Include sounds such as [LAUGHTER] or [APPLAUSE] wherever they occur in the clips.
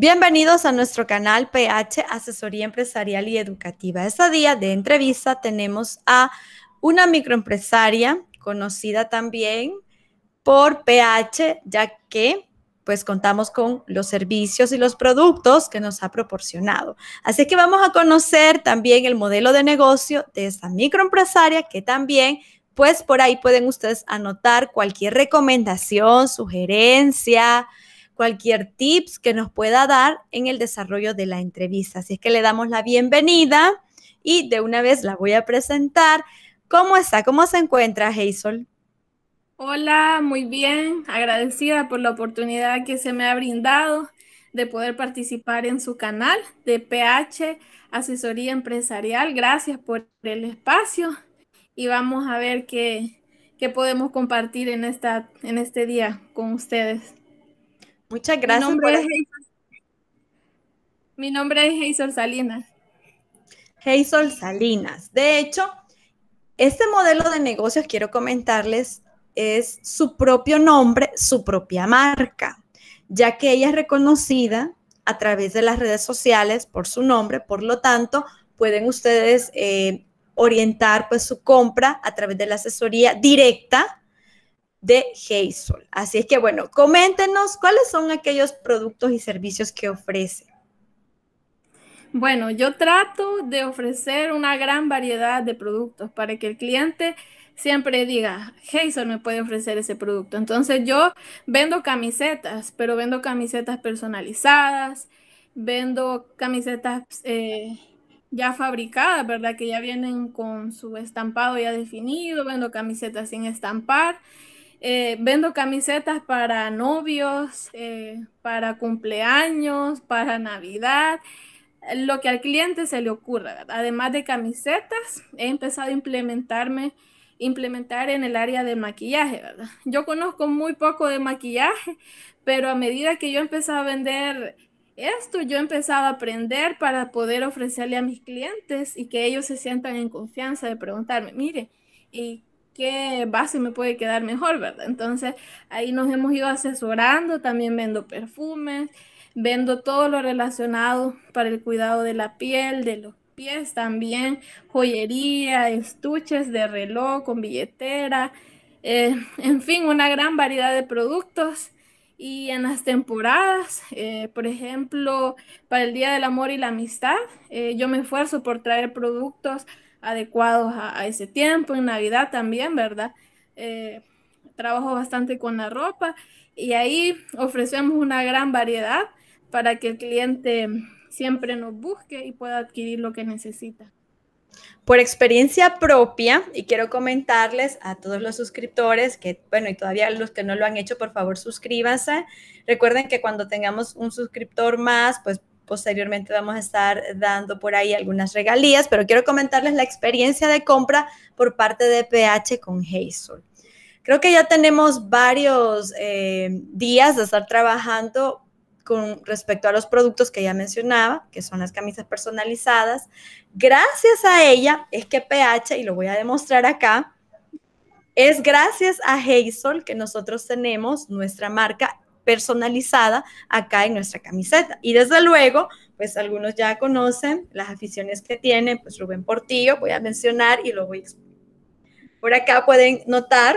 Bienvenidos a nuestro canal PH Asesoría Empresarial y Educativa. Este día de entrevista tenemos a una microempresaria conocida también por PH, ya que pues contamos con los servicios y los productos que nos ha proporcionado. Así que vamos a conocer también el modelo de negocio de esta microempresaria que también pues por ahí pueden ustedes anotar cualquier recomendación, sugerencia, cualquier tips que nos pueda dar en el desarrollo de la entrevista. Así es que le damos la bienvenida y de una vez la voy a presentar. ¿Cómo está? ¿Cómo se encuentra Hazel? Hola, muy bien, agradecida por la oportunidad que se me ha brindado de poder participar en su canal de PH Asesoría Empresarial. Gracias por el espacio y vamos a ver qué, qué podemos compartir en, esta, en este día con ustedes. Muchas gracias. Mi nombre, es, Salinas. Hazel Salinas. De hecho, este modelo de negocios, quiero comentarles, es su propio nombre, su propia marca, ya que ella es reconocida a través de las redes sociales por su nombre, por lo tanto, pueden ustedes eh, orientar pues su compra a través de la asesoría directa de Hazel. Así es que bueno, coméntenos cuáles son aquellos productos y servicios que ofrece. Bueno, yo trato de ofrecer una gran variedad de productos para que el cliente siempre diga, Hazel me puede ofrecer ese producto. Entonces yo vendo camisetas, pero vendo camisetas personalizadas, vendo camisetas eh, ya fabricadas, ¿verdad? Que ya vienen con su estampado ya definido, vendo camisetas sin estampar. Eh, vendo camisetas para novios, eh, para cumpleaños, para Navidad, lo que al cliente se le ocurra. Además de camisetas, he empezado a implementarme implementar en el área de maquillaje, ¿verdad? Yo conozco muy poco de maquillaje, pero a medida que yo empezaba a vender esto, yo empezaba a aprender para poder ofrecerle a mis clientes y que ellos se sientan en confianza de preguntarme, mire, ¿y qué base me puede quedar mejor, ¿verdad? Entonces ahí nos hemos ido asesorando, también vendo perfumes, vendo todo lo relacionado para el cuidado de la piel, de los pies también, joyería, estuches de reloj con billetera, eh, en fin, una gran variedad de productos. Y en las temporadas, eh, por ejemplo, para el Día del Amor y la Amistad, eh, yo me esfuerzo por traer productos adecuados a, ese tiempo, en Navidad también, ¿verdad? Eh, trabajo bastante con la ropa y ahí ofrecemos una gran variedad para que el cliente siempre nos busque y pueda adquirir lo que necesita. Por experiencia propia, y quiero comentarles a todos los suscriptores que, bueno, y todavía los que no lo han hecho, por favor suscríbanse. Recuerden que cuando tengamos un suscriptor más, pues Posteriormente vamos a estar dando por ahí algunas regalías, pero quiero comentarles la experiencia de compra por parte de PH con Hazel. Creo que ya tenemos varios eh, días de estar trabajando con respecto a los productos que ya mencionaba, que son las camisas personalizadas. Gracias a ella es que PH, y lo voy a demostrar acá, es gracias a Hazel que nosotros tenemos nuestra marca personalizada acá en nuestra camiseta. Y desde luego, pues algunos ya conocen las aficiones que tiene, pues Rubén Portillo, voy a mencionar y lo voy a explicar. Por acá pueden notar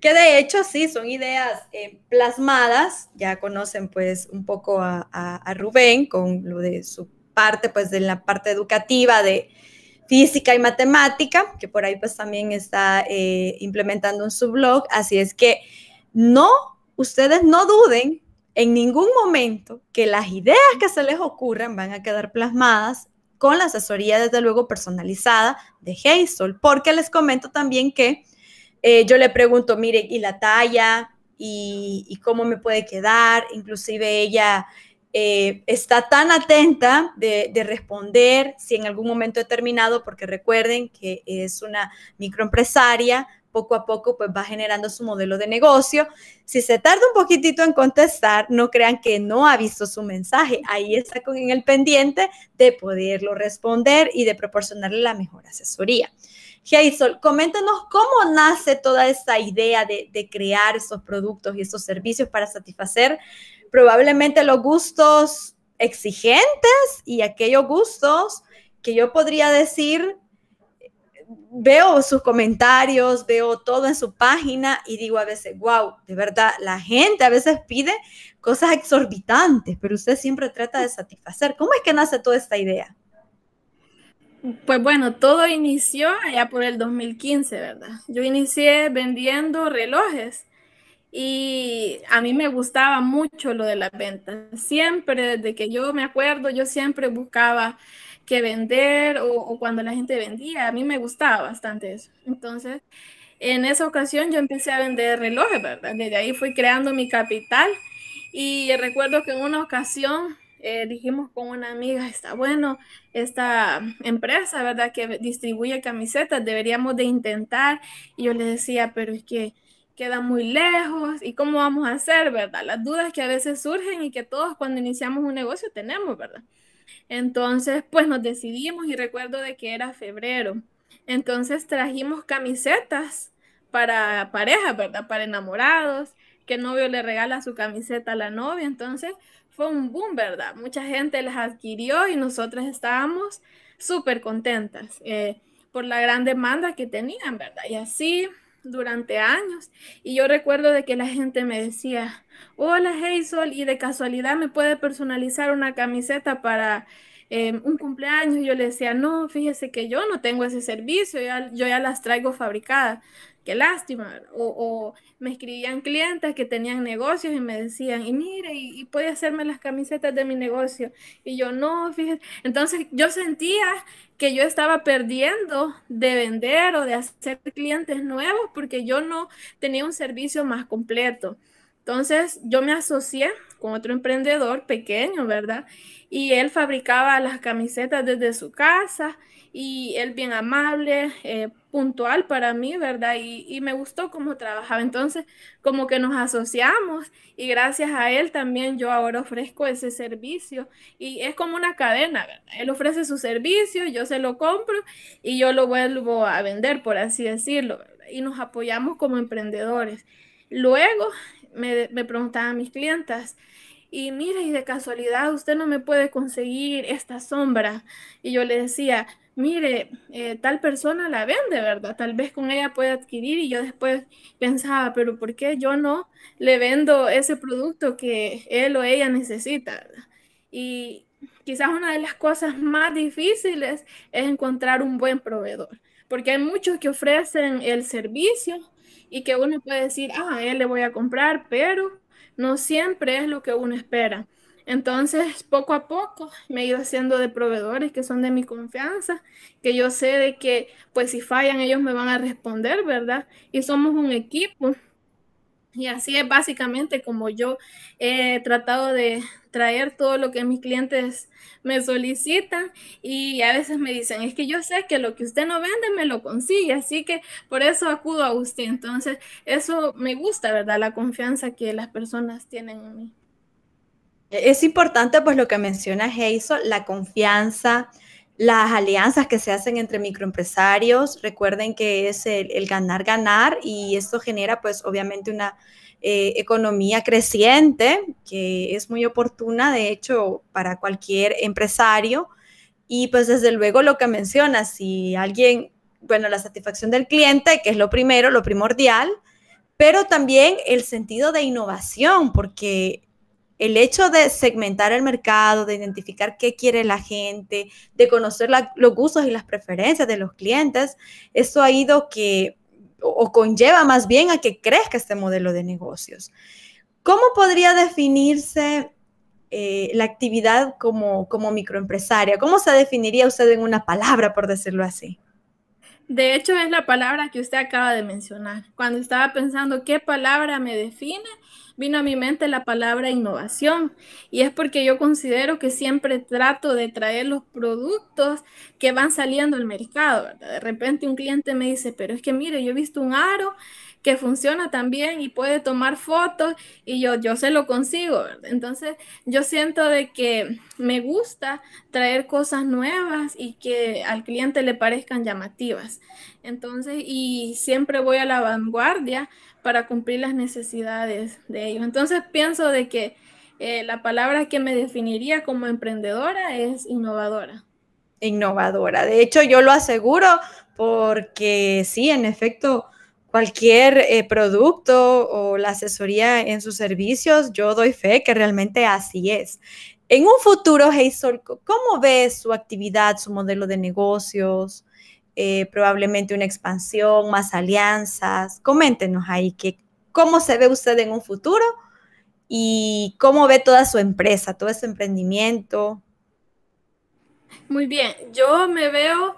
que de hecho sí, son ideas eh, plasmadas, ya conocen pues un poco a, Rubén con lo de su parte, pues de la parte educativa de física y matemática, que por ahí pues también está eh, implementando en su blog, así es que no ustedes no duden en ningún momento que las ideas que se les ocurran van a quedar plasmadas con la asesoría, desde luego, personalizada de Hazel, porque les comento también que eh, yo le pregunto, mire, y la talla, y, cómo me puede quedar, inclusive ella eh, está tan atenta de, de, responder si en algún momento he terminado, porque recuerden que es una microempresaria, poco a poco pues va generando su modelo de negocio. Si se tarda un poquitito en contestar, no crean que no ha visto su mensaje. Ahí está con el pendiente de poderlo responder y de proporcionarle la mejor asesoría. Sol, coméntenos cómo nace toda esta idea de, de crear esos productos y esos servicios para satisfacer probablemente los gustos exigentes y aquellos gustos que yo podría decir veo sus comentarios, veo todo en su página y digo a veces, wow, de verdad, la gente a veces pide cosas exorbitantes, pero usted siempre trata de satisfacer. ¿Cómo es que nace toda esta idea? Pues bueno, todo inició allá por el 2015, ¿verdad? Yo inicié vendiendo relojes y a mí me gustaba mucho lo de las ventas. Siempre, desde que yo me acuerdo, yo siempre buscaba que vender o, cuando la gente vendía. A mí me gustaba bastante eso. Entonces, en esa ocasión yo empecé a vender relojes, ¿verdad? Desde ahí fui creando mi capital y recuerdo que en una ocasión eh, dijimos con una amiga, está bueno, esta empresa, ¿verdad? Que distribuye camisetas, deberíamos de intentar. Y yo le decía, pero es que queda muy lejos y cómo vamos a hacer, ¿verdad? Las dudas que a veces surgen y que todos cuando iniciamos un negocio tenemos, ¿verdad? Entonces, pues nos decidimos y recuerdo de que era febrero. Entonces trajimos camisetas para pareja, ¿verdad? Para enamorados, que el novio le regala su camiseta a la novia. Entonces fue un boom, ¿verdad? Mucha gente las adquirió y nosotras estábamos súper contentas eh, por la gran demanda que tenían, ¿verdad? Y así durante años. Y yo recuerdo de que la gente me decía, hola Hazel, y de casualidad me puede personalizar una camiseta para Em, un cumpleaños y yo le decía, no, fíjese que yo no tengo ese servicio, yo ya las traigo fabricadas. Qué lástima. O, me escribían clientes que tenían negocios y me decían, y mire, y puede hacerme las camisetas de mi negocio. Y yo no, fíjese. Entonces yo sentía que yo estaba perdiendo de vender o de hacer clientes nuevos porque yo no tenía un servicio más completo. Entonces yo me asocié con otro emprendedor pequeño, ¿verdad? Y él fabricaba las camisetas desde su casa y él bien amable, eh, puntual para mí, ¿verdad? Y, y, me gustó cómo trabajaba. Entonces, como que nos asociamos y gracias a él también yo ahora ofrezco ese servicio y es como una cadena, ¿verdad? Él ofrece su servicio, yo se lo compro y yo lo vuelvo a vender, por así decirlo, Y nos apoyamos como emprendedores. Luego, me, me preguntaban mis clientas, y mire y de casualidad usted no me puede conseguir esta sombra. Y yo le decía, mire, eh, tal persona la vende, ¿verdad? Tal vez con ella puede adquirir y yo después pensaba, pero ¿por qué yo no le vendo ese producto que él o ella necesita? Y quizás una de las cosas más difíciles es encontrar un buen proveedor, porque hay muchos que ofrecen el servicio, y que uno puede decir, ah, a él le voy a comprar, pero no siempre es lo que uno espera. Entonces, poco a poco me he ido haciendo de proveedores que son de mi confianza, que yo sé de que, pues si fallan, ellos me van a responder, ¿verdad? Y somos un equipo. Y así es básicamente como yo he tratado de traer todo lo que mis clientes me solicitan y a veces me dicen, es que yo sé que lo que usted no vende me lo consigue, así que por eso acudo a usted. Entonces, eso me gusta, ¿verdad? La confianza que las personas tienen en mí. E-, es importante pues lo que menciona Heiso, la confianza, las alianzas que se hacen entre microempresarios. Recuerden que es el ganar-ganar y esto genera pues obviamente una eh, economía creciente que es muy oportuna de hecho para cualquier empresario. Y pues desde luego lo que mencionas, si alguien, bueno, la satisfacción del cliente, que es lo primero, lo primordial, pero también el sentido de innovación, porque el hecho de segmentar el mercado, de identificar qué quiere la gente, de conocer los gustos y las preferencias de los clientes, eso ha ido que, o, conlleva más bien a que crezca este modelo de negocios. ¿Cómo podría definirse eh, la actividad como, como microempresaria? ¿Cómo se definiría usted en una palabra, por decirlo así? De hecho, es la palabra que usted acaba de mencionar. Cuando estaba pensando qué palabra me define, vino a mi mente la palabra innovación y es porque yo considero que siempre trato de traer los productos que van saliendo al mercado. De repente un cliente me dice, pero es que mire, yo he visto un aro que funciona también y puede tomar fotos y yo, yo se lo consigo. Entonces yo siento de que me gusta traer cosas nuevas y que al cliente le parezcan llamativas. Entonces, y siempre voy a la vanguardia para cumplir las necesidades de ellos. Entonces pienso de que eh, la palabra que me definiría como emprendedora es innovadora. Innovadora. De hecho, yo lo aseguro porque sí, en efecto, cualquier eh, producto o la asesoría en sus servicios, yo doy fe que realmente así es. En un futuro, Hazel, ¿cómo ves su actividad, su modelo de negocios? Eh, probablemente una expansión, más alianzas. Coméntenos ahí que, cómo se ve usted en un futuro y cómo ve toda su empresa, todo ese emprendimiento. Muy bien, yo me veo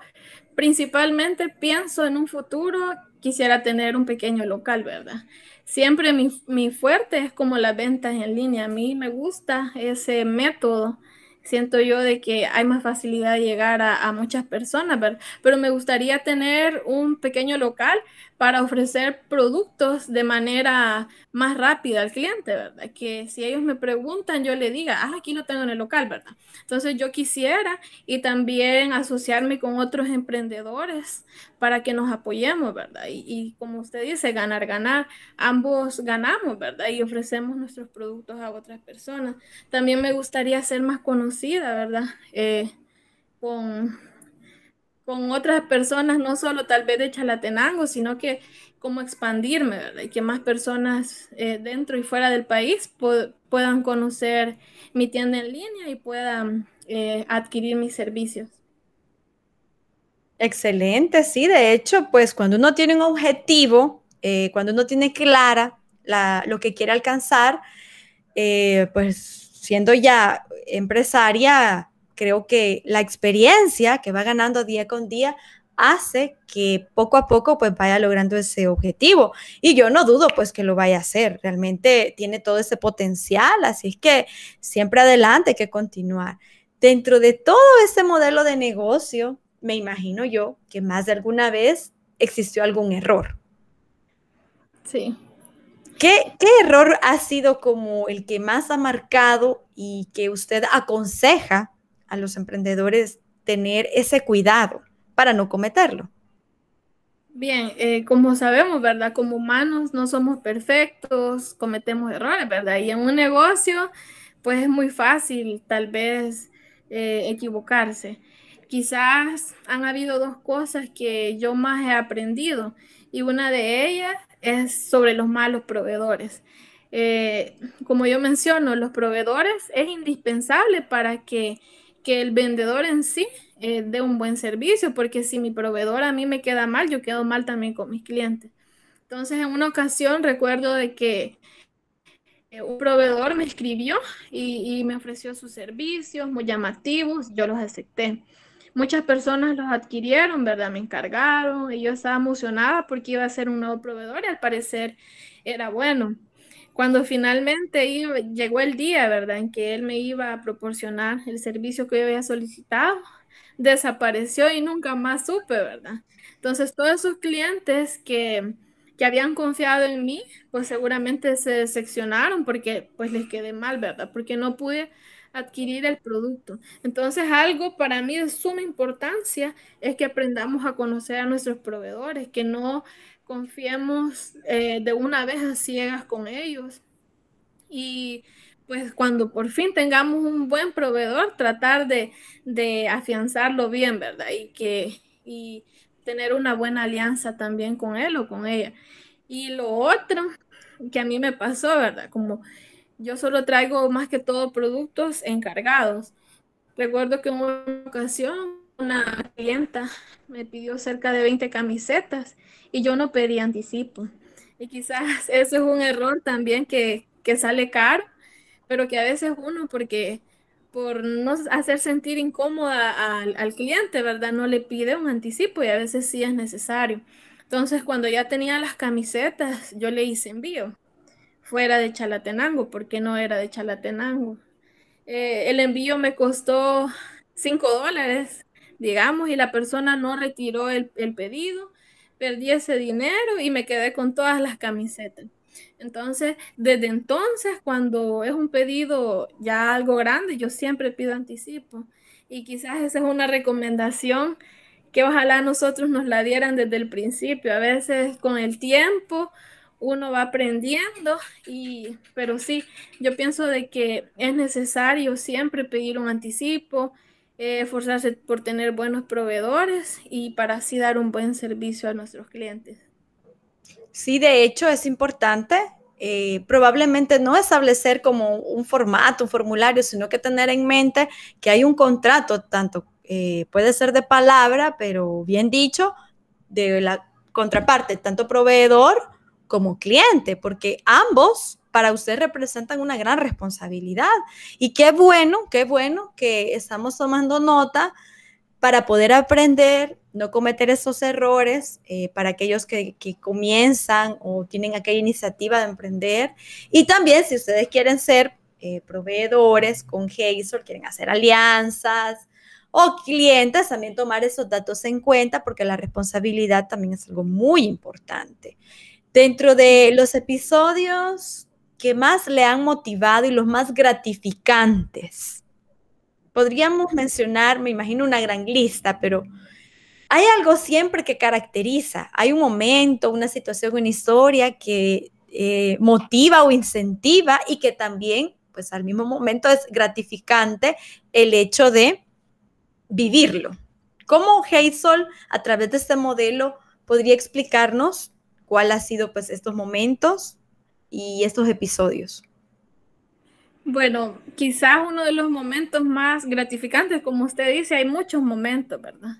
principalmente, pienso en un futuro quisiera tener un pequeño local, ¿verdad? Siempre mi, fuerte es como las ventas en línea. A mí me gusta ese método siento yo de que hay más facilidad de llegar a, a, muchas personas, ¿verdad? Pero me gustaría tener un pequeño local para ofrecer productos de manera más rápida al cliente, ¿verdad? Que si ellos me preguntan, yo le diga, ah, aquí lo tengo en el local, ¿verdad? Entonces yo quisiera y también asociarme con otros emprendedores para que nos apoyemos, ¿verdad? Y, como usted dice, ganar, ganar, ambos ganamos, ¿verdad? Y ofrecemos nuestros productos a otras personas. También me gustaría ser más conocida, ¿verdad? Eh, con con otras personas, no solo tal vez de Chalatenango, sino que cómo expandirme, Y que más personas eh, dentro y fuera del país puedan conocer mi tienda en línea y puedan eh, adquirir mis servicios. Excelente, sí, de hecho, pues cuando uno tiene un objetivo, eh, cuando uno tiene clara la, lo que quiere alcanzar, pues siendo ya empresaria, creo que la experiencia que va ganando día con día hace que poco a poco pues vaya logrando ese objetivo y yo no dudo pues que lo vaya a hacer realmente tiene todo ese potencial así es que siempre adelante hay que continuar dentro de todo ese modelo de negocio me imagino yo que más de alguna vez existió algún error sí ¿Qué, ¿Qué, error ha sido como el que más ha marcado y que usted aconseja a los emprendedores tener ese cuidado para no cometerlo? Bien, eh, como sabemos, ¿verdad? Como humanos no somos perfectos, cometemos errores, ¿verdad? Y en un negocio, pues es muy fácil tal vez eh, equivocarse. Quizás han habido dos cosas que yo más he aprendido y una de ellas es sobre los malos proveedores. Eh, como yo menciono, los proveedores es indispensable para que que el vendedor en sí eh, dé un buen servicio, porque si mi proveedor a mí me queda mal, yo quedo mal también con mis clientes. Entonces, en una ocasión recuerdo de que eh, un proveedor me escribió y, y me ofreció sus servicios muy llamativos, yo los acepté. Muchas personas los adquirieron, ¿verdad? Me encargaron y yo estaba emocionada porque iba a ser un nuevo proveedor y al parecer era bueno. Cuando finalmente llegó el día, ¿verdad?, en que él me iba a proporcionar el servicio que yo había solicitado, desapareció y nunca más supe, ¿verdad? Entonces, todos esos clientes que, que habían confiado en mí, pues seguramente se decepcionaron porque pues les quedé mal, ¿verdad? Porque no pude adquirir el producto. Entonces, algo para mí de suma importancia es que aprendamos a conocer a nuestros proveedores, que no confiemos eh, de una vez a ciegas con ellos. Y pues cuando por fin tengamos un buen proveedor, tratar de, de afianzarlo bien, ¿verdad? Y que y tener una buena alianza también con él o con ella. Y lo otro que a mí me pasó, ¿verdad? Como yo solo traigo más que todo productos encargados. Recuerdo que en una ocasión una clienta me pidió cerca de 20 camisetas y yo no pedí anticipo. Y quizás [LAUGHS] eso es un error también que, que sale caro, pero que a veces uno, porque por no hacer sentir incómoda al, al, cliente, ¿verdad? No le pide un anticipo y a veces sí es necesario. Entonces, cuando ya tenía las camisetas, yo le hice envío fuera de Chalatenango, porque no era de Chalatenango. Eh, el envío me costó cinco dólares digamos, y la persona no retiró el, pedido, perdí ese dinero y me quedé con todas las camisetas. Entonces, desde entonces, cuando es un pedido ya algo grande, yo siempre pido anticipo. Y quizás esa es una recomendación que ojalá nosotros nos la dieran desde el principio. A veces con el tiempo uno va aprendiendo, y, pero sí, yo pienso de que es necesario siempre pedir un anticipo, eh, esforzarse por tener buenos proveedores y para así dar un buen servicio a nuestros clientes. Sí, de hecho es importante eh, probablemente no establecer como un formato, un formulario, sino que tener en mente que hay un contrato, tanto eh, puede ser de palabra, pero bien dicho, de la contraparte, tanto proveedor como cliente, porque ambos para ustedes representan una gran responsabilidad. Y qué bueno, qué bueno que estamos tomando nota para poder aprender, no cometer esos errores, eh, para aquellos que, comienzan o tienen aquella iniciativa de emprender. Y también si ustedes quieren ser eh, proveedores con Hazel, quieren hacer alianzas, o clientes, también tomar esos datos en cuenta porque la responsabilidad también es algo muy importante. Dentro de los episodios que más le han motivado y los más gratificantes. Podríamos mencionar, me imagino, una gran lista, pero hay algo siempre que caracteriza. Hay un momento, una situación, una historia que eh, motiva o incentiva y que también, pues al mismo momento, es gratificante el hecho de vivirlo. ¿Cómo Hazel, a través de este modelo, podría explicarnos cuál ha sido pues estos momentos, y estos episodios? Bueno, quizás uno de los momentos más gratificantes, como usted dice, hay muchos momentos, ¿verdad?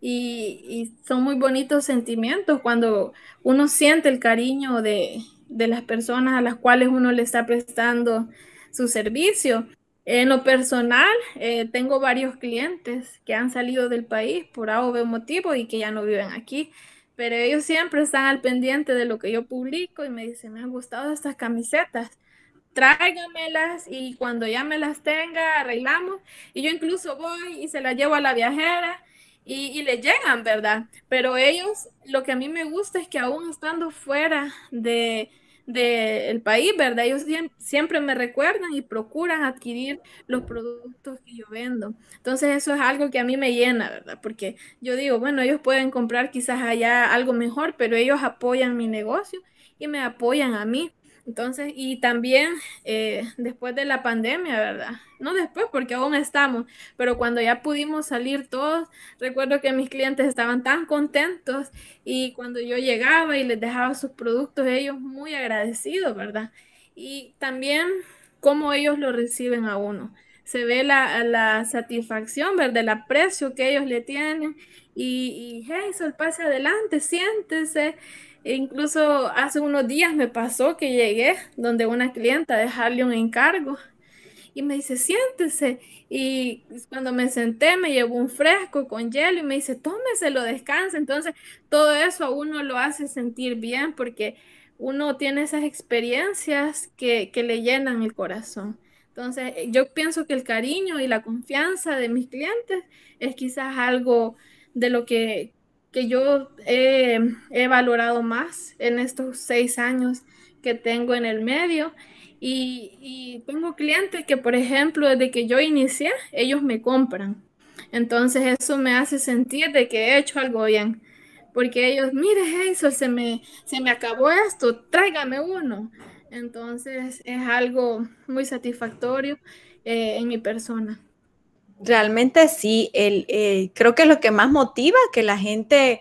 Y, son muy bonitos sentimientos cuando uno siente el cariño de, de, las personas a las cuales uno le está prestando su servicio. En lo personal, eh, tengo varios clientes que han salido del país por algo motivo y que ya no viven aquí pero ellos siempre están al pendiente de lo que yo publico y me dicen, me han gustado estas camisetas, tráigamelas y cuando ya me las tenga, arreglamos. Y yo incluso voy y se las llevo a la viajera y, y le llegan, ¿verdad? Pero ellos, lo que a mí me gusta es que aún estando fuera de, del país, ¿verdad? Ellos siempre me recuerdan y procuran adquirir los productos que yo vendo. Entonces eso es algo que a mí me llena, ¿verdad? Porque yo digo, bueno, ellos pueden comprar quizás allá algo mejor, pero ellos apoyan mi negocio y me apoyan a mí. Entonces, y también eh, después de la pandemia, ¿verdad? No después, porque aún estamos, pero cuando ya pudimos salir todos, recuerdo que mis clientes estaban tan contentos y cuando yo llegaba y les dejaba sus productos, ellos muy agradecidos, ¿verdad? Y también cómo ellos lo reciben a uno. Se ve la, la satisfacción, ¿verdad? El aprecio que ellos le tienen y, y hey, sol, pase adelante, siéntese. E incluso hace unos días me pasó que llegué donde una clienta dejarle un encargo y me dice, siéntese. Y pues, cuando me senté, me llevó un fresco con hielo y me dice, tómese lo descanse. Entonces, todo eso a uno lo hace sentir bien porque uno tiene esas experiencias que, que le llenan el corazón. Entonces, eh, yo pienso que el cariño y la confianza de mis clientes es quizás algo de lo que que yo he, valorado más en estos seis años que tengo en el medio. Y, tengo clientes que, por ejemplo, desde que yo inicié, ellos me compran. Entonces eso me hace sentir de que he hecho algo bien. Porque ellos, mire, eso se me, se me acabó esto, tráigame uno. Entonces es algo muy satisfactorio eh, en mi persona. Realmente sí, el, eh, creo que es lo que más motiva que la gente,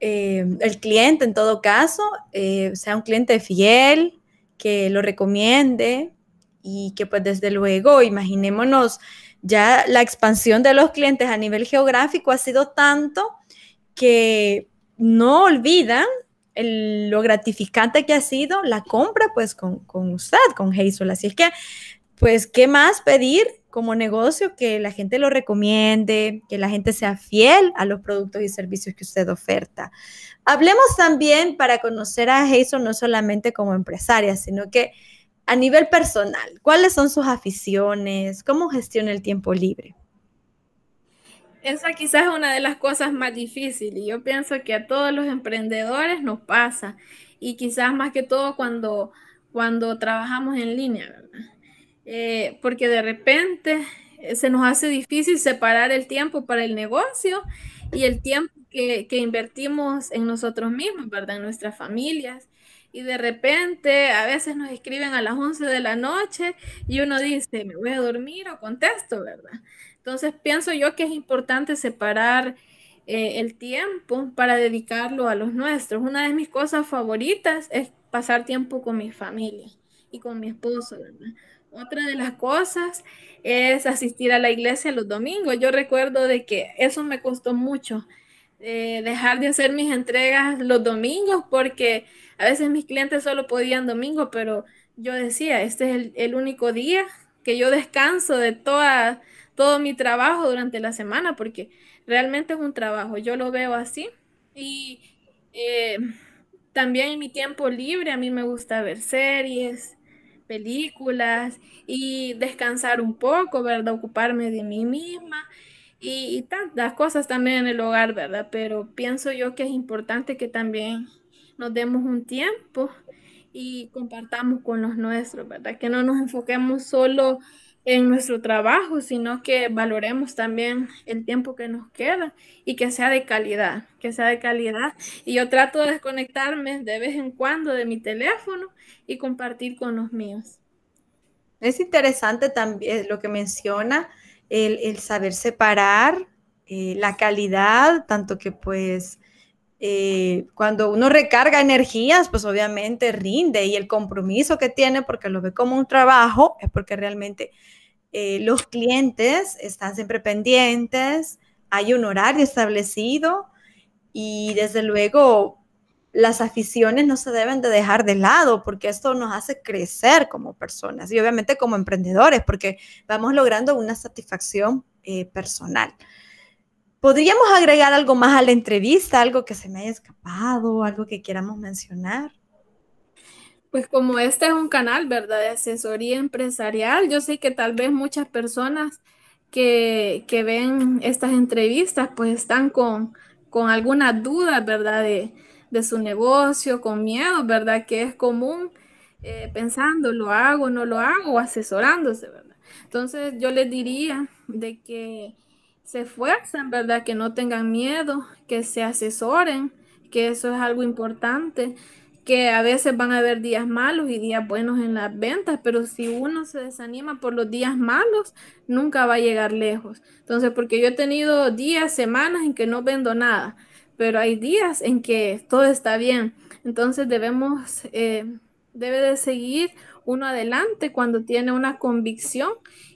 eh, el cliente en todo caso, eh, sea un cliente fiel, que lo recomiende y que pues desde luego, imaginémonos, ya la expansión de los clientes a nivel geográfico ha sido tanto que no olvidan lo gratificante que ha sido la compra pues con, con usted, con Hazel. Así es que pues, ¿qué más pedir como negocio? Que la gente lo recomiende, que la gente sea fiel a los productos y servicios que usted oferta. Hablemos también para conocer a Jason no solamente como empresaria, sino que a nivel personal, ¿cuáles son sus aficiones? ¿Cómo gestiona el tiempo libre? Esa quizás es una de las cosas más difíciles y yo pienso que a todos los emprendedores nos pasa y quizás más que todo cuando, cuando trabajamos en línea, ¿verdad? Eh, porque de repente eh, se nos hace difícil separar el tiempo para el negocio y el tiempo que, que invertimos en nosotros mismos, ¿verdad? En nuestras familias. Y de repente a veces nos escriben a las 11 de la noche y uno dice, me voy a dormir o contesto, ¿verdad? Entonces pienso yo que es importante separar eh, el tiempo para dedicarlo a los nuestros. Una de mis cosas favoritas es pasar tiempo con mi familia y con mi esposo, ¿verdad? Otra de las cosas es asistir a la iglesia los domingos. Yo recuerdo de que eso me costó mucho, eh, dejar de hacer mis entregas los domingos porque a veces mis clientes solo podían domingo, pero yo decía, este es el, único día que yo descanso de toda, todo mi trabajo durante la semana porque realmente es un trabajo, yo lo veo así. Y eh, también en mi tiempo libre a mí me gusta ver series, películas y descansar un poco, ¿verdad? Ocuparme de mí misma y, tantas cosas también en el hogar, ¿verdad? Pero pienso yo que es importante que también nos demos un tiempo y compartamos con los nuestros, ¿verdad? Que no nos enfoquemos solo en nuestro trabajo, sino que valoremos también el tiempo que nos queda y que sea de calidad, que sea de calidad. Y yo trato de desconectarme de vez en cuando de mi teléfono y compartir con los míos. Es interesante también lo que menciona, el, saber separar eh, la calidad, tanto que pues eh, cuando uno recarga energías, pues obviamente rinde y el compromiso que tiene porque lo ve como un trabajo es porque realmente eh, los clientes están siempre pendientes, hay un horario establecido y desde luego las aficiones no se deben de dejar de lado porque esto nos hace crecer como personas y obviamente como emprendedores porque vamos logrando una satisfacción eh, personal. ¿Podríamos agregar algo más a la entrevista? ¿Algo que se me haya escapado? ¿Algo que queramos mencionar? Pues como este es un canal, ¿verdad? De asesoría empresarial, yo sé que tal vez muchas personas que, que ven estas entrevistas pues están con, con algunas dudas, ¿verdad? De, su negocio, con miedo, ¿verdad? Que es común eh, pensando, lo hago, no lo hago, asesorándose, ¿verdad? Entonces yo les diría de que se esfuerzan, ¿verdad? Que no tengan miedo, que se asesoren, que eso es algo importante, que a veces van a haber días malos y días buenos en las ventas, pero si uno se desanima por los días malos, nunca va a llegar lejos. Entonces, porque yo he tenido días, semanas en que no vendo nada, pero hay días en que todo está bien. Entonces debemos, eh, debe de seguir uno adelante cuando tiene una convicción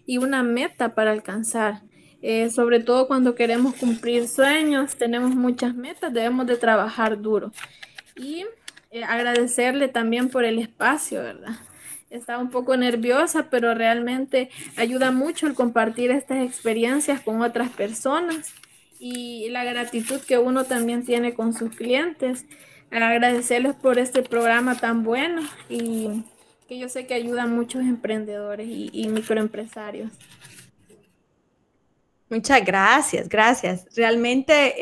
y una meta para alcanzar. Eh, sobre todo cuando queremos cumplir sueños, tenemos muchas metas, debemos de trabajar duro. Y eh, agradecerle también por el espacio, ¿verdad? Estaba un poco nerviosa, pero realmente ayuda mucho el compartir estas experiencias con otras personas y la gratitud que uno también tiene con sus clientes. Agradecerles por este programa tan bueno y que yo sé que ayuda a muchos emprendedores y microempresarios. Muchas gracias, gracias. Realmente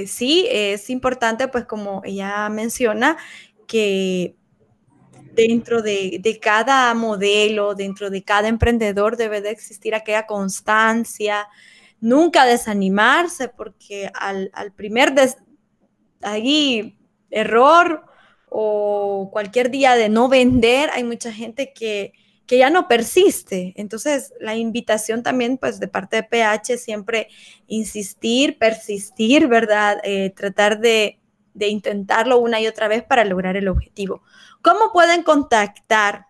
eh, sí, es importante, pues como ella menciona, que dentro de, cada modelo, dentro de cada emprendedor debe de existir aquella constancia, nunca desanimarse, porque al, primer error o cualquier día de no vender, hay mucha gente que que ya no persiste. Entonces, la invitación también, pues, de parte de PH, siempre insistir, persistir, ¿verdad? Eh, tratar de, de intentarlo una y otra vez para lograr el objetivo. ¿Cómo pueden contactar?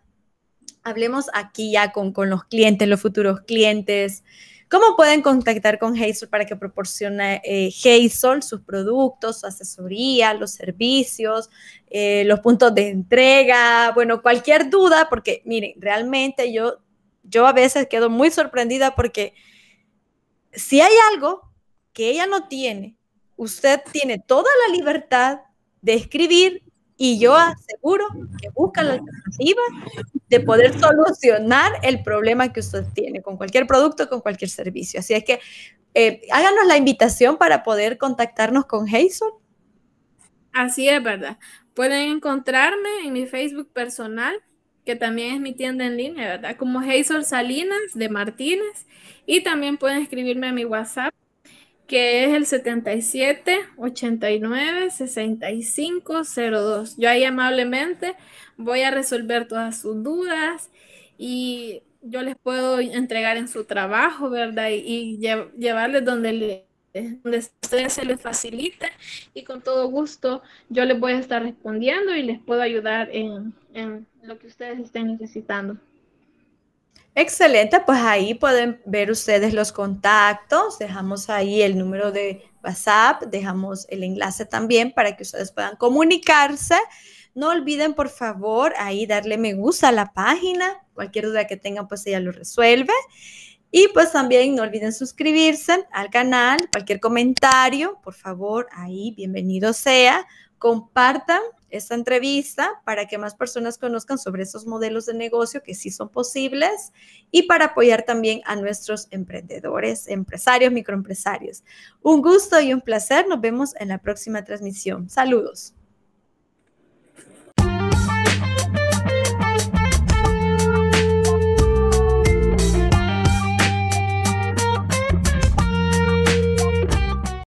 Hablemos aquí ya con, con los clientes, los futuros clientes, ¿Cómo pueden contactar con Hazel para que proporcione eh, Hazel sus productos, su asesoría, los servicios, eh, los puntos de entrega? Bueno, cualquier duda, porque miren, realmente yo, yo a veces quedo muy sorprendida porque si hay algo que ella no tiene, usted tiene toda la libertad de escribir y yo aseguro que busca la alternativa de poder solucionar el problema que usted tiene con cualquier producto, con cualquier servicio. Así es que eh, háganos la invitación para poder contactarnos con Hazel. Así es, ¿verdad? Pueden encontrarme en mi Facebook personal, que también es mi tienda en línea, ¿verdad? Como Hazel Salinas de Martínez. Y también pueden escribirme a mi WhatsApp, que es el 77 89 65 02. Yo ahí amablemente voy a resolver todas sus dudas y yo les puedo entregar en su trabajo, ¿verdad? Y, llevarles donde, le, donde ustedes se les facilite y con todo gusto yo les voy a estar respondiendo y les puedo ayudar en, en lo que ustedes estén necesitando. Excelente, pues ahí pueden ver ustedes los contactos, dejamos ahí el número de WhatsApp, dejamos el enlace también para que ustedes puedan comunicarse. No olviden, por favor, ahí darle me gusta a la página, cualquier duda que tengan, pues ella lo resuelve. Y pues también no olviden suscribirse al canal, cualquier comentario, por favor, ahí bienvenido sea compartan esta entrevista para que más personas conozcan sobre esos modelos de negocio que sí son posibles y para apoyar también a nuestros emprendedores, empresarios, microempresarios. Un gusto y un placer. Nos vemos en la próxima transmisión. Saludos.